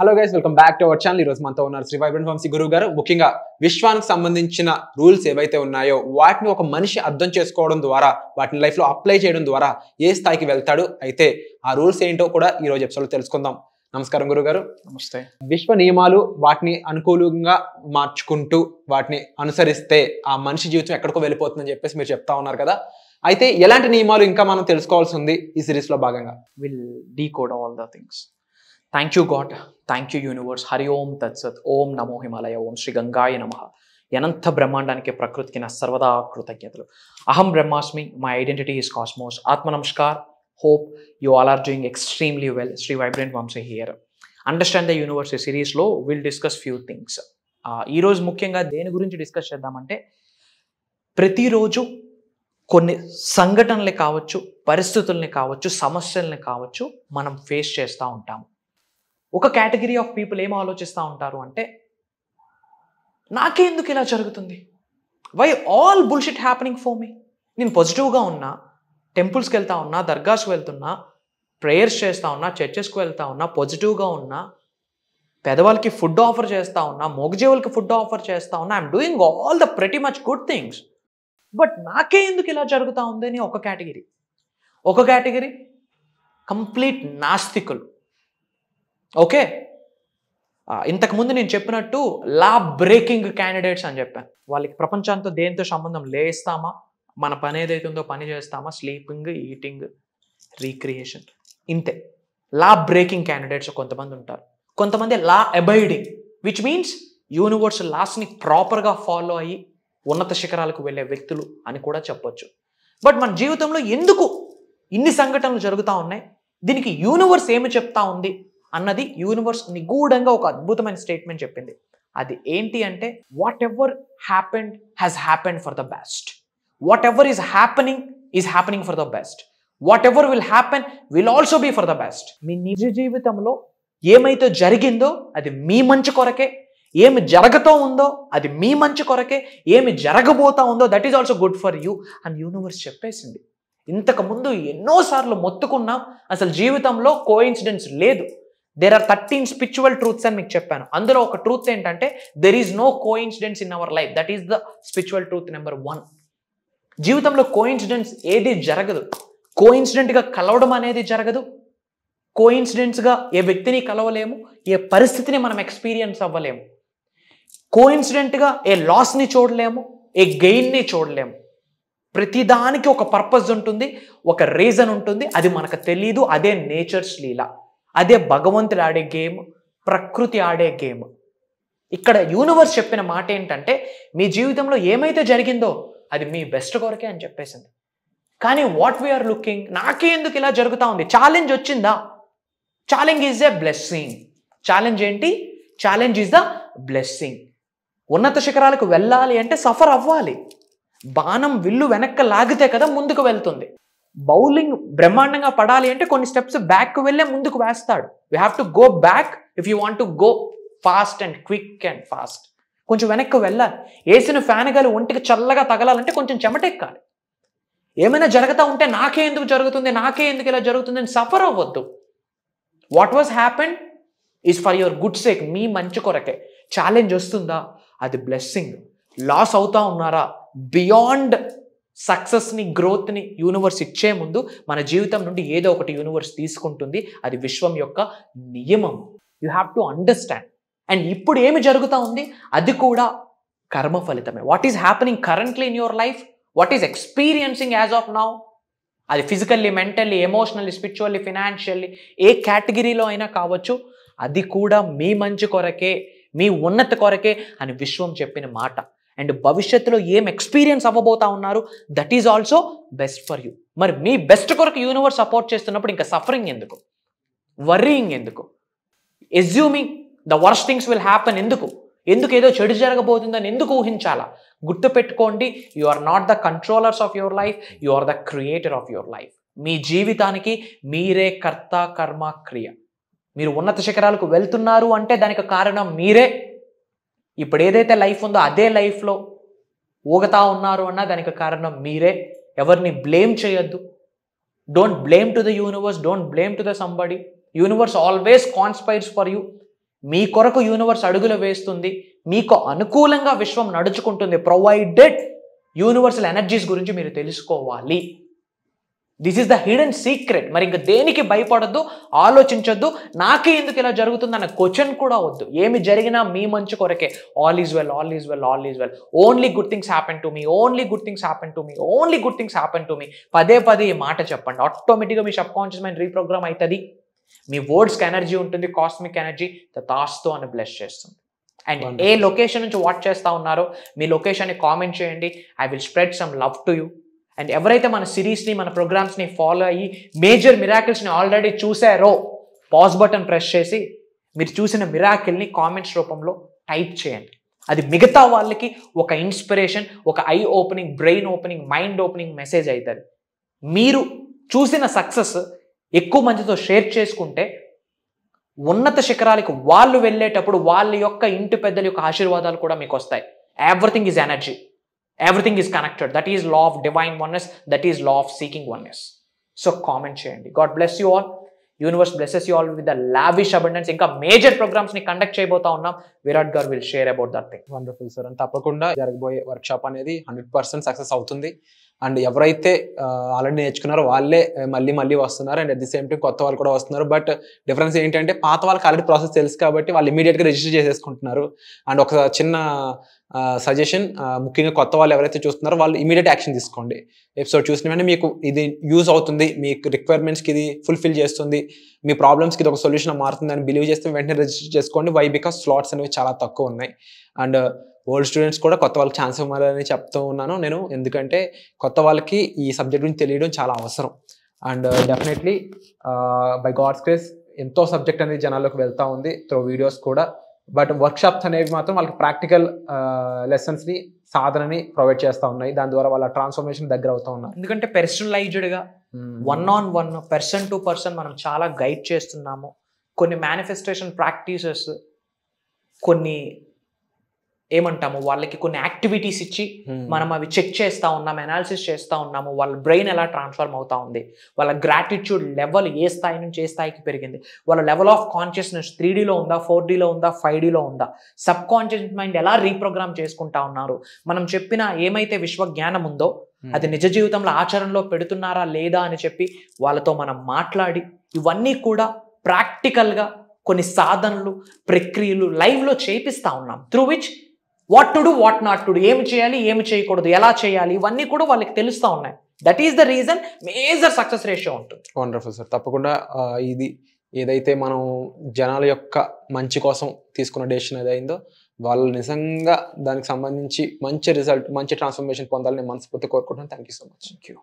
hello guys welcome back to our channel ఈరోజు మనతో ఉన్నారు శ్రీ వైబ్రెంట్ వంశీ గురువు గారు ముఖ్యంగా విశ్వానికి సంబంధించిన రూల్స్ ఏవైతే ఉన్నాయో వాటిని ఒక మనిషి అర్థం చేసుకోవడం ద్వారా వాటిని లైఫ్లో అప్లై చేయడం ద్వారా ఏ స్థాయికి వెళ్తాడు అయితే ఆ రూల్స్ ఏంటో కూడా ఈ రోజు ఎపిసోడ్లో తెలుసుకుందాం నమస్కారం గురుగారు నమస్తే విశ్వ నియమాలు వాటిని అనుకూలంగా మార్చుకుంటూ వాటిని అనుసరిస్తే ఆ మనిషి జీవితం ఎక్కడికో వెళ్ళిపోతుందని చెప్పేసి మీరు చెప్తా ఉన్నారు కదా అయితే ఎలాంటి నియమాలు ఇంకా మనం తెలుసుకోవాల్సి ఉంది ఈ సిరీస్ లో భాగంగా will decode all the things thank you God thank you universe Hari Om తత్సత్ ఓం నమో హిమాలయ ఓం శ్రీ గంగాయ నమ ఎనంత బ్రహ్మాండానికి ప్రకృతికి నా సర్వదా కృతజ్ఞతలు అహం బ్రహ్మాస్మి మై ఐడెంటిటీ ఈస్ కాస్మోస్ ఆత్మ నమస్కార్ hope you all are doing extremely well Shri vibrant Vamsha here understand the universe సిరీస్లో విల్ డిస్కస్ ఫ్యూ థింగ్స్ ఈరోజు ముఖ్యంగా దేని గురించి డిస్కస్ చేద్దామంటే ప్రతిరోజు కొన్ని సంఘటనలు కావచ్చు పరిస్థితుల్ని కావచ్చు సమస్యల్ని కావచ్చు మనం ఫేస్ చేస్తూ ఉంటాము ఒక కేటగిరీ ఆఫ్ పీపుల్ ఏం ఆలోచిస్తూ ఉంటారు అంటే నాకే ఎందుకు ఇలా జరుగుతుంది why all bullshit happening for me నేను పాజిటివ్గా ఉన్నా టెంపుల్స్కి వెళ్తా ఉన్నా దర్గాస్కి వెళ్తున్నా ప్రేయర్స్ చేస్తూ ఉన్నా చర్చెస్కి వెళ్తా ఉన్నా పాజిటివ్గా ఉన్నా పెదవాళ్ళకి ఫుడ్ ఆఫర్ చేస్తూ ఉన్నా మోగజీవులకి ఫుడ్ ఆఫర్ చేస్తూ ఉన్నా I'm doing all the pretty much good things but నాకే ఎందుకు ఇలా జరుగుతూ ఉంది అని ఒక కేటగిరీ ఒక కేటగిరీ కంప్లీట్ నాస్తికులు ఓకే ఇంతకుముందు నేను చెప్పినట్టు లా బ్రేకింగ్ క్యాండిడేట్స్ అని చెప్పాను వాళ్ళకి ప్రపంచంతో దేంతో సంబంధం లేస్తామా మన పని ఏదైతే ఉందో పని చేస్తామా స్లీపింగ్ ఈటింగ్ రీక్రియేషన్ ఇంతే లా బ్రేకింగ్ క్యాండిడేట్స్ కొంతమంది ఉంటారు కొంతమంది law abiding which means universe లాస్ని ప్రాపర్గా ఫాలో అయ్యి ఉన్నత శిఖరాలకు వెళ్ళే వ్యక్తులు అని కూడా చెప్పొచ్చు బట్ మన జీవితంలో ఎందుకు ఇన్ని సంఘటనలు జరుగుతూ ఉన్నాయి దీనికి యూనివర్స్ ఏమి చెప్తా ఉంది అన్నది యూనివర్స్ నిగూఢంగా ఒక అద్భుతమైన స్టేట్మెంట్ చెప్పింది అది ఏంటి అంటే whatever happened has happened for the best whatever is happening is happening for the best whatever will happen will also be for the best మీ నిజ జీవితంలో ఏమైతే జరిగిందో అది మీ మంచి కొరకే ఏమి జరగతో ఉందో అది మీ మంచి కొరకే ఏమి జరగబోతా ఉందో that is also good for you అని యూనివర్స్ చెప్పేసింది ఇంతకుముందు ఎన్నోసార్లు మొత్తుకున్నాం అసలు జీవితంలో కోయిన్సిడెన్స్ లేదు there are thirteen spiritual truths అని మీకు చెప్పాను అందులో ఒక ట్రూత్ ఏంటంటే there is no co coincidence in our life that is the spiritual truth number one జీవితంలో కో ఇన్సిడెంట్స్ ఏది జరగదు కో ఇన్సిడెంట్గా కలవడం అనేది జరగదు కో ఇన్సిడెంట్స్గా ఏ వ్యక్తిని కలవలేము ఏ పరిస్థితిని మనం ఎక్స్పీరియన్స్ అవ్వలేము కో ఇన్సిడెంట్గా ఏ లాస్ని చూడలేము ఏ గెయిన్ని చూడలేము ప్రతిదానికి ఒక పర్పస్ ఉంటుంది ఒక రీజన్ ఉంటుంది అది మనకు తెలీదు అదే నేచర్స్ లీలా అదే భగవంతుడు ఆడే గేమ్ ప్రకృతి ఆడే గేమ్ ఇక్కడ యూనివర్స్ చెప్పిన మాట ఏంటంటే మీ జీవితంలో ఏమైతే జరిగిందో అది మీ బెస్ట్ కొరకే అని చెప్పేసింది కానీ వాట్ వీఆర్ లుకింగ్ నాకే ఎందుకు ఇలా జరుగుతూ ఉంది ఛాలెంజ్ వచ్చిందా challenge is a blessing challenge ఏంటి ఛాలెంజ్ ఈజ్ ద బ్లెస్సింగ్ ఉన్నత శిఖరాలకు వెళ్ళాలి అంటే సఫర్ అవ్వాలి బాణం విల్లు వెనక్కి లాగితే కదా ముందుకు వెళ్తుంది బౌలింగ్ బ్రహ్మాండంగా పడాలి అంటే కొన్ని స్టెప్స్ బ్యాక్ వెళ్ళే ముందుకు వేస్తాడు you have to go back if you want to go fast and quick and fast కొంచెం వెనక్కి వెళ్ళాలి వేసిన ఫ్యాన్ గాలి ఒంటికి చల్లగా తగలాలంటే కొంచెం చెమటెక్కాలి ఏమైనా జరుగుతూ ఉంటే నాకే ఎందుకు జరుగుతుంది నాకే ఎందుకు ఇలా జరుగుతుంది అని సఫర్ అవ్వద్దు what was happen is for your good sake మీ మంచి కొరకే ఛాలెంజ్ వస్తుందా అది బ్లెస్సింగ్ లాస్ అవుతా ఉన్నారా బియాండ్ సక్సెస్ని గ్రోత్ని యూనివర్స్ ఇచ్చే ముందు మన జీవితం నుండి ఏదో ఒకటి యూనివర్స్ తీసుకుంటుంది అది విశ్వం యొక్క నియమం you have to understand and ఇప్పుడు ఏమి జరుగుతూ ఉంది అది కూడా కర్మ ఫలితమే what is happening currently in your life what is experiencing as of now అది physically mentally emotionally spiritually financially ఏ కేటగిరీలో అయినా కావచ్చు అది కూడా మీ మంచి కొరకే మీ ఉన్నత కొరకే అని విశ్వం చెప్పిన మాట అండ్ భవిష్యత్తులో ఏం ఎక్స్పీరియన్స్ అవ్వబోతా ఉన్నారు that is also best for you మరి మీ బెస్ట్ కొరకు యూనివర్స్ సపోర్ట్ చేస్తున్నప్పుడు ఇంకా సఫరింగ్ ఎందుకు వర్రింగ్ ఎందుకు assuming the worst things will happen ఎందుకు ఎందుకు ఏదో చెడు జరగబోతుందని ఎందుకు ఊహించాలా గుర్తుపెట్టుకోండి you are not the controllers of your life you are the creator of your life మీ జీవితానికి మీరే కర్త కర్మ క్రియ మీరు ఉన్నత శిఖరాలకు వెళ్తున్నారు అంటే దానికి కారణం మీరే ఇప్పుడు ఏదైతే లైఫ్ ఉందో అదే లైఫ్లో ఊగతా ఉన్నారు అన్న దానికి కారణం మీరే ఎవరిని బ్లేమ్ చేయొద్దు don't blame to the universe don't blame to the somebody universe always conspires for you మీ కొరకు యూనివర్స్ అడుగులు వేస్తుంది మీకు అనుకూలంగా విశ్వం నడుచుకుంటుంది ప్రొవైడెడ్ యూనివర్సల్ ఎనర్జీస్ గురించి మీరు తెలుసుకోవాలి this is the hidden secret మరి ఇంకా దేనికి భయపడద్దు ఆలోచించొద్దు నాకే ఎందుకు ఇలా జరుగుతుంది అన్న క్వశ్చన్ కూడా వద్దు ఏమి జరిగినా మీ మంచి కొరకే all is well all is well all is well only good things happen to me only good things happen to me only good things happen to me పదే పదే ఈ మాట చెప్పండి ఆటోమేటిక్గా మీ సబ్ కాన్షియస్ మైండ్ రీప్రోగ్రామ్ అవుతుంది మీ వర్డ్స్కి ఎనర్జీ ఉంటుంది కాస్మిక్ ఎనర్జీ తాస్తో అని బ్లెస్ చేస్తుంది అండ్ ఏ లొకేషన్ నుంచి వాచ్ చేస్తూ ఉన్నారో మీ లొకేషన్ని కామెంట్ చేయండి I will spread some love to you and ఎవరైతే మన సిరీస్ని మన ప్రోగ్రామ్స్ని ఫాలో అయ్యి మేజర్ మిరాకిల్స్ని ఆల్రెడీ చూసారో పాజ్ బటన్ ప్రెస్ చేసి మీరు చూసిన మిరాకిల్ని కామెంట్స్ రూపంలో టైప్ చేయండి అది మిగతా వాళ్ళకి ఒక ఇన్స్పిరేషన్ ఒక eye opening brain opening mind opening message అవుతుంది మీరు చూసిన సక్సెస్ ఎక్కువ మందితో షేర్ చేసుకుంటే ఉన్నత శిఖరాలకు వాళ్ళు వెళ్ళేటప్పుడు వాళ్ళ యొక్క ఇంటి పెద్దల యొక్క ఆశీర్వాదాలు కూడా మీకు వస్తాయి everything is energy everything is connected that is law of divine oneness that is law of seeking oneness so comment చేయండి God bless you all universe blesses you all with the lavish abundance ఇంకా major programs ని conduct చేయబోతా ఉన్నాం Virat garu will share about that thing wonderful sir and తప్పకుండా జరగబోయే workshop అనేది hundred percent success అవుతుంది and ఎవరైతే ఆల్రెడీ నేర్చుకున్నారో వాళ్ళే మళ్ళీ మళ్ళీ వస్తున్నారు and at the same time కొత్త వాళ్ళు కూడా వస్తున్నారు బట్ డిఫరెన్స్ ఏంటంటే పాత వాళ్ళకి ఆల్రెడీ ప్రాసెస్ తెలుసు కాబట్టి వాళ్ళు ఇమీడియట్గా రిజిస్టర్ చేసేసుకుంటున్నారు అండ్ ఒక చిన్న సజెషన్ ముఖ్యంగా కొత్త వాళ్ళు ఎవరైతే చూస్తున్నారో వాళ్ళు ఇమీడియట్ యాక్షన్ తీసుకోండి ఎపిసోడ్ చూసిన వెంటనే మీకు ఇది యూజ్ అవుతుంది మీ రిక్వైర్మెంట్స్కి ఇది ఫుల్ఫిల్ చేస్తుంది మీ ప్రాబ్లమ్స్కి ఇది ఒక సొల్యూషన్ మారుతుంది అని బిలీవ్ చేస్తే వెంటనే రిజిస్టర్ చేసుకోండి వై బికాస్ స్లాట్స్ అనేవి చాలా తక్కువ ఉన్నాయి అండ్ ఓల్డ్ స్టూడెంట్స్ కూడా కొత్త వాళ్ళకి ఛాన్స్ ఇవ్వాలని చెప్తూ ఉన్నాను నేను ఎందుకంటే కొత్త వాళ్ళకి ఈ సబ్జెక్ట్ గురించి తెలియడం చాలా అవసరం and definitely by God's grace ఎంతో సబ్జెక్ట్ అనేది జనాల్లోకి వెళ్తూ ఉంది త్రో వీడియోస్ కూడా బట్ వర్క్షాప్స్ అనేవి మాత్రం వాళ్ళకి ప్రాక్టికల్ లెసన్స్ని సాధనని ప్రొవైడ్ చేస్తూ ఉన్నాయి దాని ద్వారా వాళ్ళ ట్రాన్స్ఫర్మేషన్ దగ్గర అవుతూ ఉన్నారు ఎందుకంటే పర్సనలైజ్డ్గా one on one person to person మనం చాలా గైడ్ చేస్తున్నాము కొన్ని మేనిఫెస్టేషన్ ప్రాక్టీసెస్ కొన్ని ఏమంటాము వాళ్ళకి కొన్ని యాక్టివిటీస్ ఇచ్చి మనం అవి చెక్ చేస్తూ ఉన్నాం అనాలిసిస్ చేస్తూ ఉన్నాము వాళ్ళ బ్రెయిన్ ఎలా ట్రాన్స్ఫార్మ్ అవుతా ఉంది వాళ్ళ గ్రాటిట్యూడ్ లెవెల్ ఏ స్థాయి నుంచి ఏ స్థాయికి పెరిగింది వాళ్ళ లెవెల్ ఆఫ్ కాన్షియస్నెస్ త్రీ డీలో ఉందా ఫోర్ డీలో ఉందా ఫైవ్ డీలో ఉందా సబ్ కాన్షియస్ మైండ్ ఎలా రీప్రోగ్రామ్ చేసుకుంటా ఉన్నారు మనం చెప్పిన ఏమైతే విశ్వ జ్ఞానం ఉందో అది నిజ జీవితంలో ఆచరణలో పెడుతున్నారా లేదా అని చెప్పి వాళ్ళతో మనం మాట్లాడి ఇవన్నీ కూడా ప్రాక్టికల్గా కొన్ని సాధనలు ప్రక్రియలు లైవ్లో చేపిస్తూ ఉన్నాం through which what to do what not to do ఏమి చేయాలి ఏమి చేయకూడదు ఎలా చేయాలి ఇవన్నీ కూడా వాళ్ళకి తెలుస్తూ ఉన్నాయి that is the reason major success ratio ఉంటుంది వండర్ఫుల్ సార్ తప్పకుండా ఇది ఏదైతే మనం జనాల యొక్క మంచి కోసం తీసుకున్న డెసిషన్ ఏదైందో వాళ్ళు నిజంగా దానికి సంబంధించి మంచి రిజల్ట్ మంచి ట్రాన్స్ఫర్మేషన్ పొందాలని మనస్ఫూర్తి కోరుకుంటున్నాను thank you so much thank you